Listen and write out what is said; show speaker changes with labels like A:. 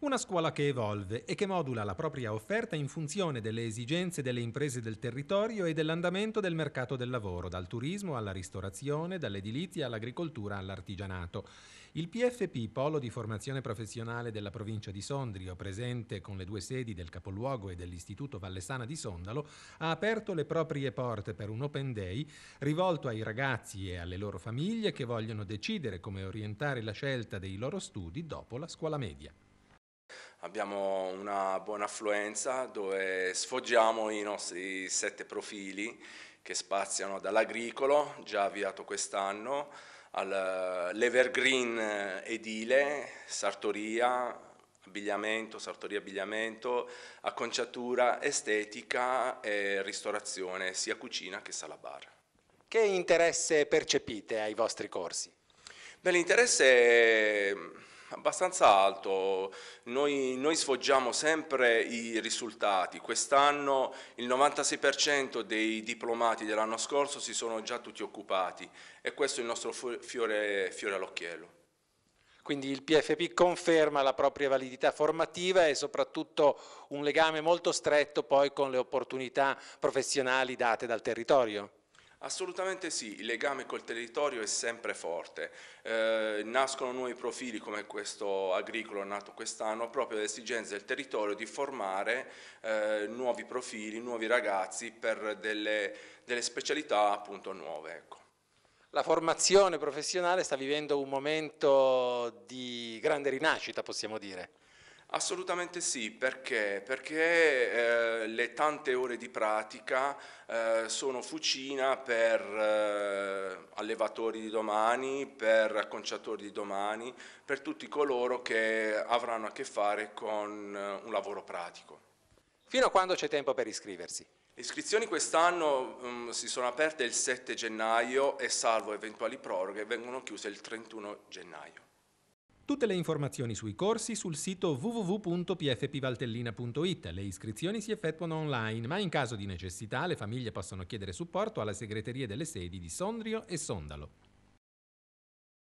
A: Una scuola che evolve e che modula la propria offerta in funzione delle esigenze delle imprese del territorio e dell'andamento del mercato del lavoro, dal turismo alla ristorazione, dall'edilizia all'agricoltura all'artigianato. Il PFP, Polo di Formazione Professionale della provincia di Sondrio, presente con le due sedi del capoluogo e dell'Istituto Vallesana di Sondalo, ha aperto le proprie porte per un Open Day rivolto ai ragazzi e alle loro famiglie che vogliono decidere come orientare la scelta dei loro studi dopo la scuola media
B: abbiamo una buona affluenza dove sfoggiamo i nostri sette profili che spaziano dall'agricolo, già avviato quest'anno, all'evergreen eh, eh, edile, sartoria, abbigliamento, sartoria abbigliamento, acconciatura, estetica e ristorazione, sia cucina che sala bar.
A: Che interesse percepite ai vostri corsi?
B: Beh, l'interesse abbastanza alto, noi, noi, sfoggiamo sempre i risultati, quest'anno il 96% dei diplomati dell'anno scorso si sono già tutti occupati e questo è il nostro fiore, fiore all'occhiello.
A: Quindi il PFP conferma la propria validità formativa e soprattutto un legame molto stretto poi con le opportunità professionali date dal territorio.
B: Assolutamente sì, il legame col territorio è sempre forte. Eh, nascono nuovi profili come questo agricolo nato quest'anno proprio dall'esigenza del territorio di formare eh, nuovi profili, nuovi ragazzi per delle, delle specialità appunto nuove. Ecco. La
A: formazione professionale sta vivendo un momento di grande rinascita, possiamo dire.
B: Assolutamente sì, perché? Perché eh, le tante ore di pratica eh, sono fucina per eh, allevatori di domani, per acconciatori di domani, per tutti coloro che avranno a che fare con eh, un lavoro pratico. Fino a quando c'è tempo per iscriversi? Le iscrizioni quest'anno um, si sono aperte il 7 gennaio e salvo eventuali proroghe vengono chiuse il 31 gennaio.
A: Tutte le informazioni sui corsi sul sito www.pfpvaltellina.it. Le iscrizioni si effettuano online, ma in caso di necessità le famiglie possono chiedere supporto alla segreteria delle sedi di Sondrio e Sondalo.